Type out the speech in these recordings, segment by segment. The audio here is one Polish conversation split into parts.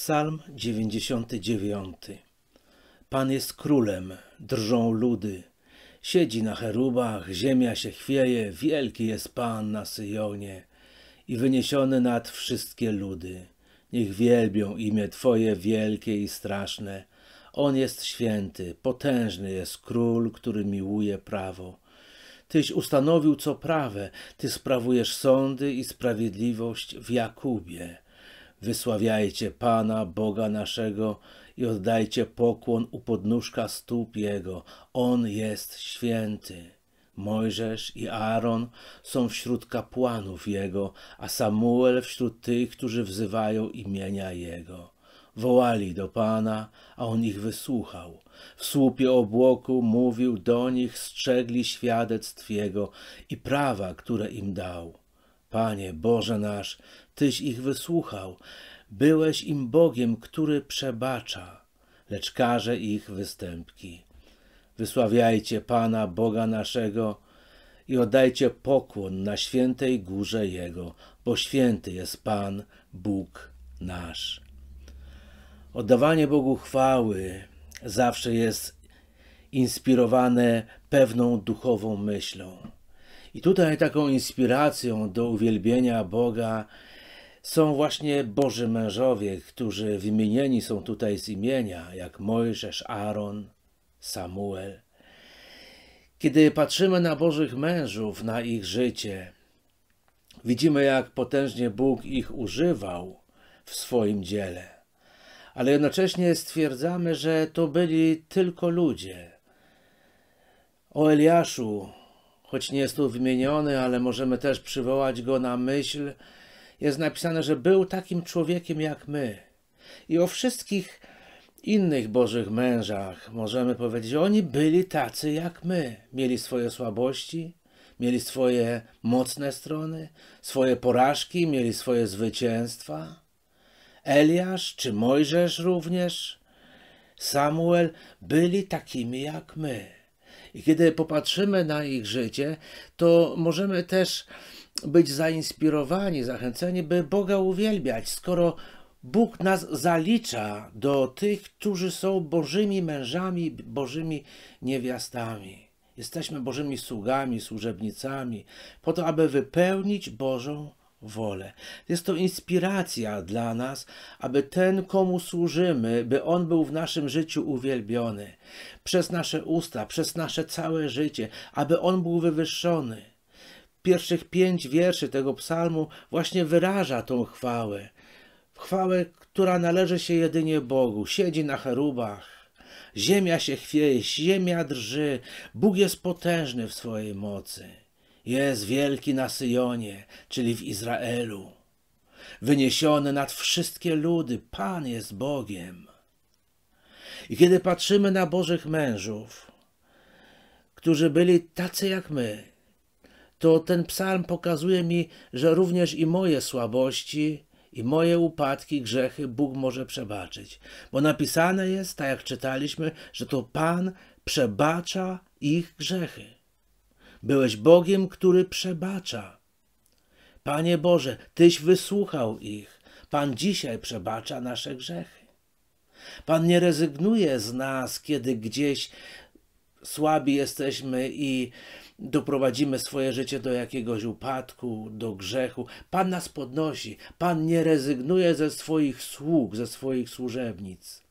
Psalm 99 Pan jest królem, drżą ludy. Siedzi na cherubach, ziemia się chwieje, wielki jest Pan na Syjonie i wyniesiony nad wszystkie ludy. Niech wielbią imię Twoje wielkie i straszne. On jest święty, potężny jest król, który miłuje prawo. Tyś ustanowił co prawe, Ty sprawujesz sądy i sprawiedliwość w Jakubie. Wysławiajcie Pana, Boga naszego i oddajcie pokłon u podnóżka stóp Jego. On jest święty. Mojżesz i Aaron są wśród kapłanów Jego, a Samuel wśród tych, którzy wzywają imienia Jego. Wołali do Pana, a On ich wysłuchał. W słupie obłoku mówił do nich, strzegli świadectw Jego i prawa, które im dał. Panie Boże nasz, Tyś ich wysłuchał, byłeś im Bogiem, który przebacza, lecz karze ich występki. Wysławiajcie Pana, Boga naszego, i oddajcie pokłon na świętej górze Jego, bo święty jest Pan, Bóg nasz. Oddawanie Bogu chwały zawsze jest inspirowane pewną duchową myślą. I tutaj taką inspiracją do uwielbienia Boga są właśnie Boży mężowie, którzy wymienieni są tutaj z imienia, jak Mojżesz, Aaron, Samuel. Kiedy patrzymy na Bożych mężów, na ich życie, widzimy jak potężnie Bóg ich używał w swoim dziele. Ale jednocześnie stwierdzamy, że to byli tylko ludzie. O Eliaszu, choć nie jest tu wymieniony, ale możemy też przywołać go na myśl, jest napisane, że był takim człowiekiem jak my. I o wszystkich innych Bożych mężach możemy powiedzieć, że oni byli tacy jak my. Mieli swoje słabości, mieli swoje mocne strony, swoje porażki, mieli swoje zwycięstwa. Eliasz czy Mojżesz również, Samuel byli takimi jak my. I kiedy popatrzymy na ich życie, to możemy też być zainspirowani, zachęceni, by Boga uwielbiać, skoro Bóg nas zalicza do tych, którzy są Bożymi mężami, Bożymi niewiastami. Jesteśmy Bożymi sługami, służebnicami, po to, aby wypełnić Bożą wolę. Jest to inspiracja dla nas, aby ten, komu służymy, by on był w naszym życiu uwielbiony. Przez nasze usta, przez nasze całe życie, aby on był wywyższony pierwszych pięć wierszy tego psalmu właśnie wyraża tą chwałę. Chwałę, która należy się jedynie Bogu. Siedzi na cherubach. Ziemia się chwieje, ziemia drży. Bóg jest potężny w swojej mocy. Jest wielki na Syjonie, czyli w Izraelu. Wyniesiony nad wszystkie ludy, Pan jest Bogiem. I kiedy patrzymy na Bożych mężów, którzy byli tacy jak my, to ten psalm pokazuje mi, że również i moje słabości, i moje upadki, grzechy Bóg może przebaczyć. Bo napisane jest, tak jak czytaliśmy, że to Pan przebacza ich grzechy. Byłeś Bogiem, który przebacza. Panie Boże, Tyś wysłuchał ich. Pan dzisiaj przebacza nasze grzechy. Pan nie rezygnuje z nas, kiedy gdzieś słabi jesteśmy i doprowadzimy swoje życie do jakiegoś upadku, do grzechu. Pan nas podnosi, Pan nie rezygnuje ze swoich sług, ze swoich służebnic.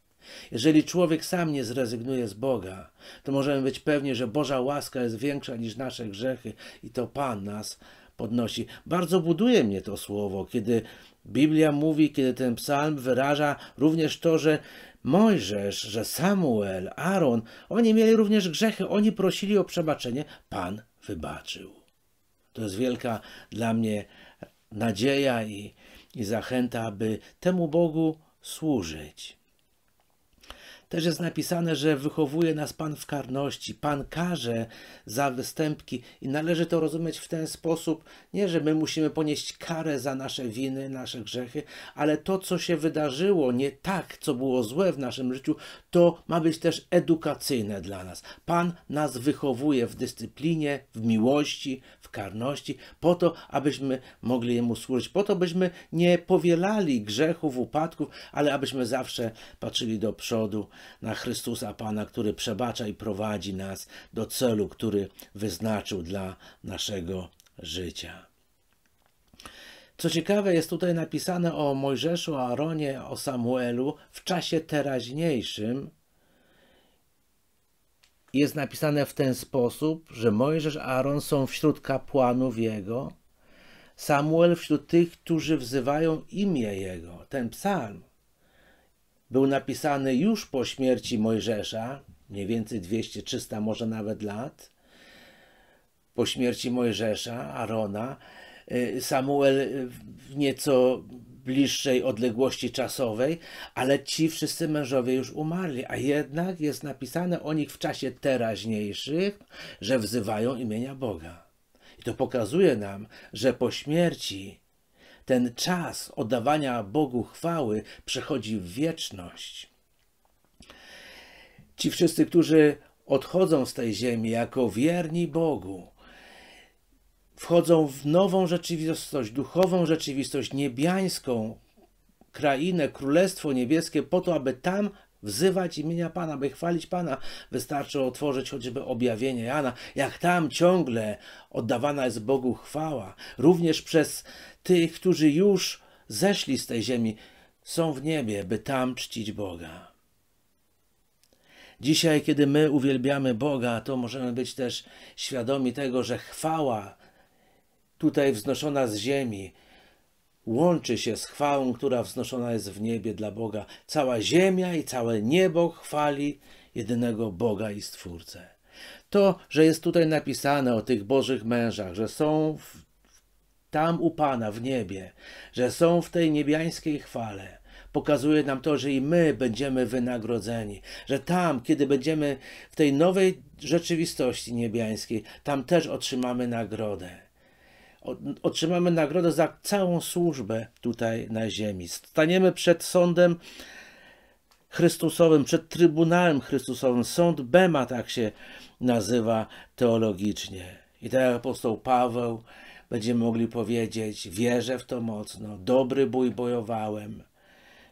Jeżeli człowiek sam nie zrezygnuje z Boga, to możemy być pewni, że Boża łaska jest większa niż nasze grzechy i to Pan nas podnosi. Bardzo buduje mnie to słowo, kiedy Biblia mówi, kiedy ten psalm wyraża również to, że Mojżesz, że Samuel, Aaron, oni mieli również grzechy, oni prosili o przebaczenie, Pan wybaczył. To jest wielka dla mnie nadzieja i, i zachęta, aby temu Bogu służyć. Też jest napisane, że wychowuje nas Pan w karności, Pan karze za występki i należy to rozumieć w ten sposób, nie że my musimy ponieść karę za nasze winy, nasze grzechy, ale to, co się wydarzyło nie tak, co było złe w naszym życiu, to ma być też edukacyjne dla nas. Pan nas wychowuje w dyscyplinie, w miłości, w karności, po to, abyśmy mogli Jemu służyć, po to, byśmy nie powielali grzechów, upadków, ale abyśmy zawsze patrzyli do przodu na Chrystusa Pana, który przebacza i prowadzi nas do celu, który wyznaczył dla naszego życia. Co ciekawe, jest tutaj napisane o Mojżeszu, Aaronie, o Samuelu w czasie teraźniejszym. Jest napisane w ten sposób, że Mojżesz, Aaron są wśród kapłanów jego, Samuel wśród tych, którzy wzywają imię jego. Ten psalm był napisany już po śmierci Mojżesza, mniej więcej 200-300 może nawet lat, po śmierci Mojżesza, Arona. Y, Samuel w nieco bliższej odległości czasowej, ale ci wszyscy mężowie już umarli, a jednak jest napisane o nich w czasie teraźniejszych, że wzywają imienia Boga. I to pokazuje nam, że po śmierci ten czas oddawania Bogu chwały przechodzi w wieczność. Ci wszyscy, którzy odchodzą z tej ziemi jako wierni Bogu, wchodzą w nową rzeczywistość, duchową rzeczywistość niebiańską, krainę, królestwo niebieskie, po to, aby tam wzywać imienia Pana, by chwalić Pana. Wystarczy otworzyć choćby objawienie Jana, jak tam ciągle oddawana jest Bogu chwała, również przez tych, którzy już zeszli z tej ziemi, są w niebie, by tam czcić Boga. Dzisiaj, kiedy my uwielbiamy Boga, to możemy być też świadomi tego, że chwała tutaj wznoszona z ziemi, łączy się z chwałą, która wznoszona jest w niebie dla Boga. Cała ziemia i całe niebo chwali jedynego Boga i Stwórcę. To, że jest tutaj napisane o tych Bożych mężach, że są w, tam u Pana w niebie, że są w tej niebiańskiej chwale, pokazuje nam to, że i my będziemy wynagrodzeni, że tam, kiedy będziemy w tej nowej rzeczywistości niebiańskiej, tam też otrzymamy nagrodę otrzymamy nagrodę za całą służbę tutaj na ziemi. Staniemy przed sądem Chrystusowym, przed Trybunałem Chrystusowym. Sąd Bema tak się nazywa teologicznie. I tak jak apostoł Paweł będziemy mogli powiedzieć, wierzę w to mocno, dobry bój bojowałem,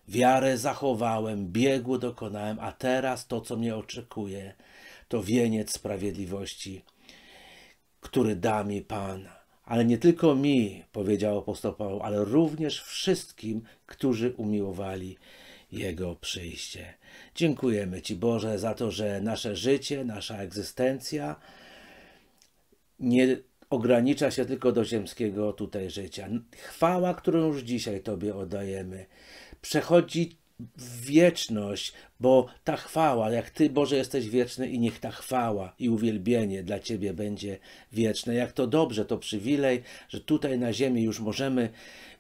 wiarę zachowałem, biegu dokonałem, a teraz to, co mnie oczekuje, to wieniec sprawiedliwości, który da mi Pana. Ale nie tylko mi, powiedział apostoł Paweł, ale również wszystkim, którzy umiłowali Jego przyjście. Dziękujemy Ci, Boże, za to, że nasze życie, nasza egzystencja nie ogranicza się tylko do ziemskiego tutaj życia. Chwała, którą już dzisiaj Tobie oddajemy, przechodzi wieczność, bo ta chwała, jak Ty, Boże, jesteś wieczny i niech ta chwała i uwielbienie dla Ciebie będzie wieczne. Jak to dobrze, to przywilej, że tutaj na ziemi już możemy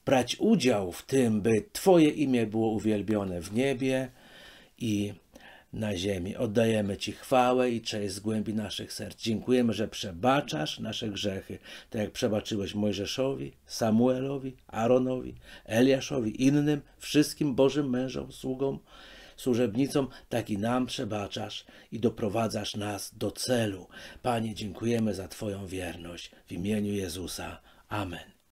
brać udział w tym, by Twoje imię było uwielbione w niebie i na ziemi. Oddajemy Ci chwałę i cześć z głębi naszych serc. Dziękujemy, że przebaczasz nasze grzechy, tak jak przebaczyłeś Mojżeszowi, Samuelowi, Aaronowi, Eliaszowi, innym, wszystkim Bożym mężom, sługom, służebnicom, tak i nam przebaczasz i doprowadzasz nas do celu. Panie, dziękujemy za Twoją wierność. W imieniu Jezusa. Amen.